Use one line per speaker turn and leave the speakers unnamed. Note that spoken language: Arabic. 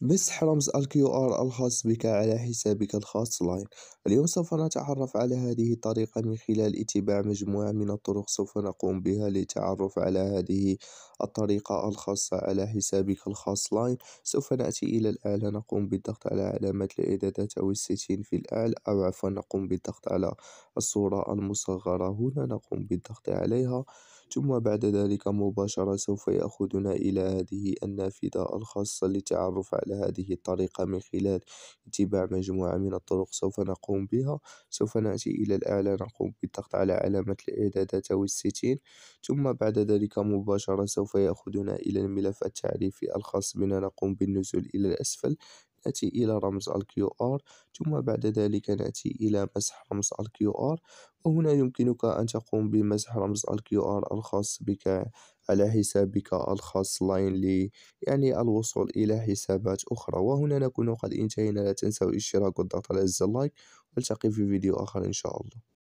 مسح رمز الكيو ار الخاص بك على حسابك الخاص لاين اليوم سوف نتعرف على هذه الطريقة من خلال اتباع مجموعة من الطرق سوف نقوم بها للتعرف على هذه الطريقة الخاصة على حسابك الخاص لاين سوف نأتي إلى الأعلى نقوم بالضغط على علامة الإعدادات أو السيتين في الأعلى أو عفوا نقوم بالضغط على الصورة المصغرة هنا نقوم بالضغط عليها ثم بعد ذلك مباشرة سوف يأخذنا إلى هذه النافذة الخاصة للتعرف على هذه الطريقة من خلال اتباع مجموعة من الطرق سوف نقوم بها سوف نأتي إلى الأعلى نقوم بالضغط على علامة الإعدادات والستين ثم بعد ذلك مباشرة سوف يأخذنا إلى الملف التعريفي الخاص بنا نقوم بالنزول إلى الأسفل آتي إلى رمز الكيو QR ثم بعد ذلك نأتي إلى مسح رمز ال QR وهنا يمكنك أن تقوم بمسح رمز الكيو QR الخاص بك على حسابك الخاص لاين لي يعني الوصول إلى حسابات أخرى وهنا نكون قد انتهينا لا تنسوا الاشتراك والضغط على زر اللايك والتقي في فيديو آخر إن شاء الله